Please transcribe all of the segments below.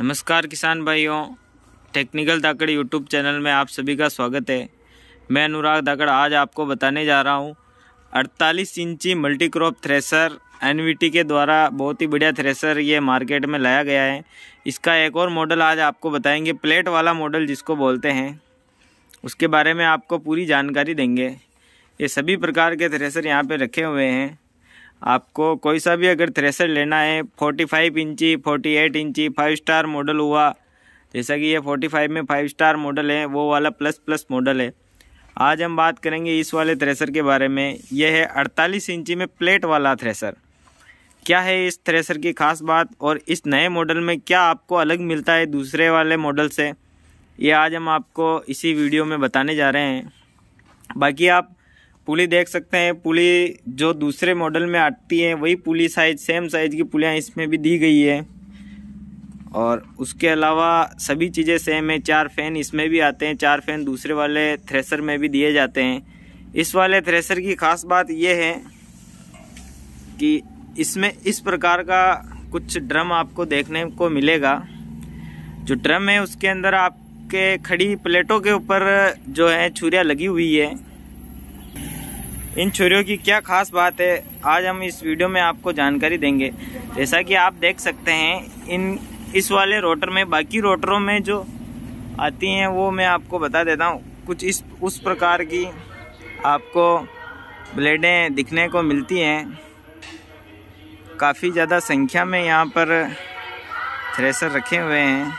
नमस्कार किसान भाइयों टेक्निकल धाकड़ यूट्यूब चैनल में आप सभी का स्वागत है मैं अनुराग धाकड़ आज आपको बताने जा रहा हूँ 48 इंची मल्टी क्रॉप थ्रेसर एन के द्वारा बहुत ही बढ़िया थ्रेसर ये मार्केट में लाया गया है इसका एक और मॉडल आज आपको बताएंगे प्लेट वाला मॉडल जिसको बोलते हैं उसके बारे में आपको पूरी जानकारी देंगे ये सभी प्रकार के थ्रेसर यहाँ पर रखे हुए हैं आपको कोई सा भी अगर थ्रेसर लेना है फोर्टी फाइव इंची फोर्टी एट इंची फाइव स्टार मॉडल हुआ जैसा कि ये फोर्टी फाइव में फाइव स्टार मॉडल है वो वाला प्लस प्लस मॉडल है आज हम बात करेंगे इस वाले थ्रेसर के बारे में यह है अड़तालीस इंची में प्लेट वाला थ्रेसर क्या है इस थ्रेसर की खास बात और इस नए मॉडल में क्या आपको अलग मिलता है दूसरे वाले मॉडल से ये आज हम आपको इसी वीडियो में बताने जा रहे हैं बाकी आप पुली देख सकते हैं पुली जो दूसरे मॉडल में आती है वही पुली साइज सेम साइज की पुलियाँ इसमें भी दी गई है और उसके अलावा सभी चीज़ें सेम है चार फैन इसमें भी आते हैं चार फैन दूसरे वाले थ्रेसर में भी दिए जाते हैं इस वाले थ्रेसर की ख़ास बात यह है कि इसमें इस प्रकार का कुछ ड्रम आपको देखने को मिलेगा जो ड्रम है उसके अंदर आपके खड़ी प्लेटों के ऊपर जो है छुरियाँ लगी हुई है इन छुरियों की क्या खास बात है आज हम इस वीडियो में आपको जानकारी देंगे जैसा कि आप देख सकते हैं इन इस वाले रोटर में बाकी रोटरों में जो आती हैं वो मैं आपको बता देता हूँ कुछ इस उस प्रकार की आपको ब्लेडें दिखने को मिलती हैं काफ़ी ज़्यादा संख्या में यहाँ पर थ्रेसर रखे हुए हैं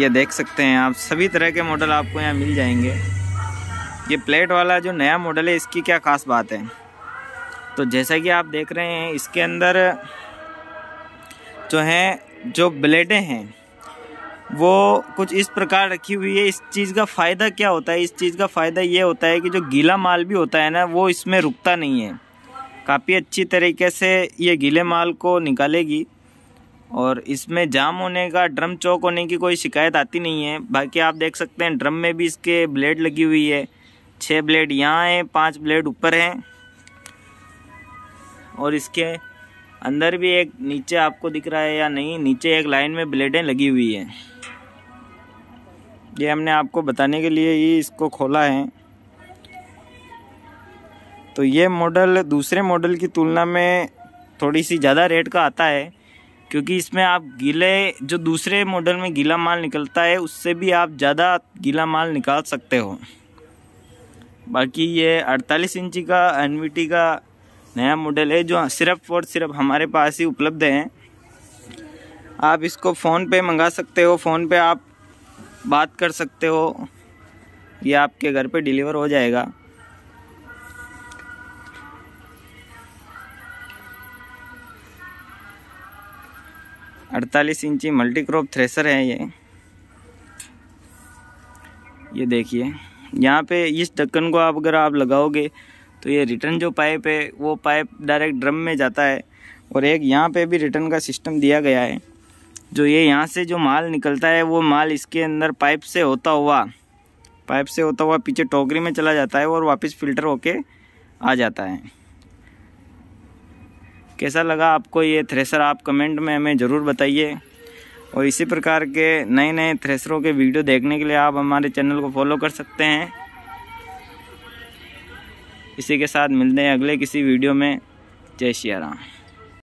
ये देख सकते हैं आप सभी तरह के मॉडल आपको यहाँ मिल जाएंगे ये प्लेट वाला जो नया मॉडल है इसकी क्या खास बात है तो जैसा कि आप देख रहे हैं इसके अंदर जो हैं जो ब्लेडें हैं वो कुछ इस प्रकार रखी हुई है इस चीज़ का फ़ायदा क्या होता है इस चीज़ का फ़ायदा ये होता है कि जो गीला माल भी होता है ना वो इसमें रुकता नहीं है काफ़ी अच्छी तरीके से ये गीले माल को निकालेगी और इसमें जाम होने का ड्रम चौक होने की कोई शिकायत आती नहीं है बाकी आप देख सकते हैं ड्रम में भी इसके ब्लेड लगी हुई है छः ब्लेड यहाँ है पांच ब्लेड ऊपर है और इसके अंदर भी एक नीचे आपको दिख रहा है या नहीं नीचे एक लाइन में ब्लेडें लगी हुई है ये हमने आपको बताने के लिए ही इसको खोला है तो ये मॉडल दूसरे मॉडल की तुलना में थोड़ी सी ज़्यादा रेट का आता है क्योंकि इसमें आप गीले जो दूसरे मॉडल में गीला माल निकलता है उससे भी आप ज़्यादा गीला माल निकाल सकते हो बाकी ये 48 इंची का एन का नया मॉडल है जो सिर्फ और सिर्फ हमारे पास ही उपलब्ध है आप इसको फ़ोन पे मंगा सकते हो फ़ोन पे आप बात कर सकते हो ये आपके घर पे डिलीवर हो जाएगा अड़तालीस इंची मल्टी क्रॉप थ्रेसर है ये ये देखिए यहाँ पे इस ढक्कन को आप अगर आप लगाओगे तो ये रिटर्न जो पाइप है वो पाइप डायरेक्ट ड्रम में जाता है और एक यहाँ पे भी रिटर्न का सिस्टम दिया गया है जो ये यहाँ से जो माल निकलता है वो माल इसके अंदर पाइप से होता हुआ पाइप से होता हुआ पीछे टोकरी में चला जाता है और वापस फिल्टर होके आ जाता है कैसा लगा आपको ये थ्रेसर आप कमेंट में हमें ज़रूर बताइए और इसी प्रकार के नए नए थ्रेसरों के वीडियो देखने के लिए आप हमारे चैनल को फॉलो कर सकते हैं इसी के साथ मिलते हैं अगले किसी वीडियो में जय श्री राम